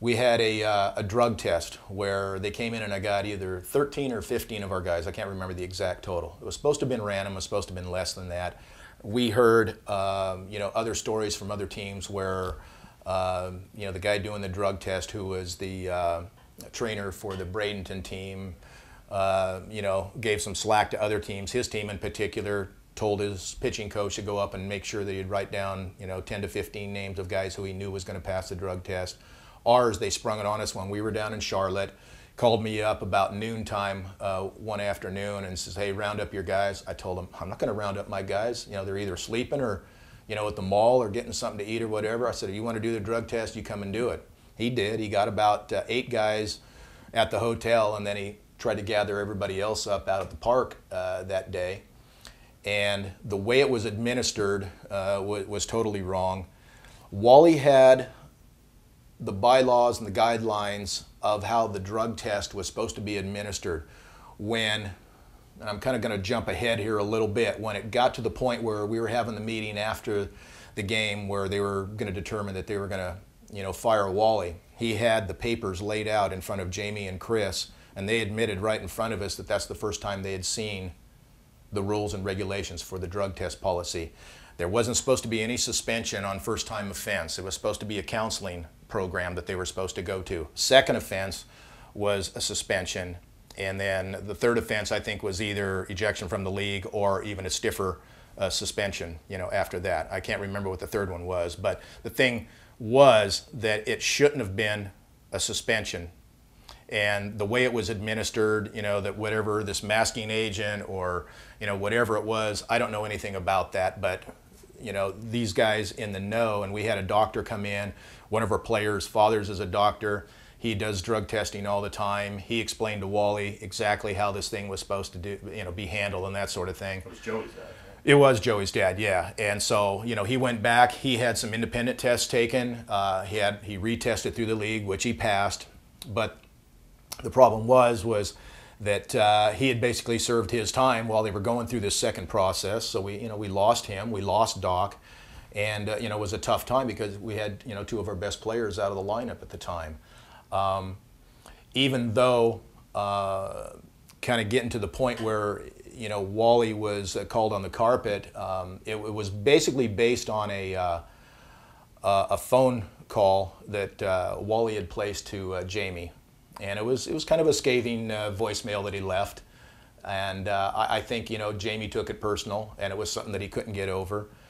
we had a, uh, a drug test where they came in and I got either 13 or 15 of our guys. I can't remember the exact total. It was supposed to have been random. It was supposed to have been less than that. We heard, um, you know, other stories from other teams where, uh, you know, the guy doing the drug test who was the uh, trainer for the Bradenton team, uh, you know, gave some slack to other teams. His team in particular told his pitching coach to go up and make sure that he'd write down, you know, 10 to 15 names of guys who he knew was going to pass the drug test ours, they sprung it on us when we were down in Charlotte. Called me up about noontime uh, one afternoon and says, "Hey, round up your guys." I told them, "I'm not going to round up my guys. You know, they're either sleeping or, you know, at the mall or getting something to eat or whatever." I said, "If you want to do the drug test, you come and do it." He did. He got about uh, eight guys at the hotel, and then he tried to gather everybody else up out at the park uh, that day. And the way it was administered uh, was, was, totally wrong. Wally had the bylaws and the guidelines of how the drug test was supposed to be administered when and I'm kind of going to jump ahead here a little bit when it got to the point where we were having the meeting after the game where they were going to determine that they were going to you know fire Wally he had the papers laid out in front of Jamie and Chris and they admitted right in front of us that that's the first time they had seen the rules and regulations for the drug test policy there wasn't supposed to be any suspension on first time offense it was supposed to be a counseling program that they were supposed to go to. Second offense was a suspension. And then the third offense, I think, was either ejection from the league or even a stiffer uh, suspension, you know, after that. I can't remember what the third one was. But the thing was that it shouldn't have been a suspension. And the way it was administered, you know, that whatever this masking agent or, you know, whatever it was, I don't know anything about that, but you know these guys in the know. And we had a doctor come in. One of our players' fathers is a doctor. He does drug testing all the time. He explained to Wally exactly how this thing was supposed to do, you know, be handled and that sort of thing. It was Joey's dad. It was Joey's dad, yeah. And so, you know, he went back. He had some independent tests taken. Uh, he had he retested through the league, which he passed. But the problem was was that uh, he had basically served his time while they were going through this second process. So we, you know, we lost him, we lost Doc, and uh, you know, it was a tough time because we had you know two of our best players out of the lineup at the time. Um, even though uh, kind of getting to the point where you know Wally was uh, called on the carpet, um, it, it, was basically based on a uh, uh, a phone call that Wally had placed to Jamie and it was, it was kind of a scathing uh, voicemail that he left. And uh, I, I, think, you know, Jamie took it personal, and it was something that he couldn't get over.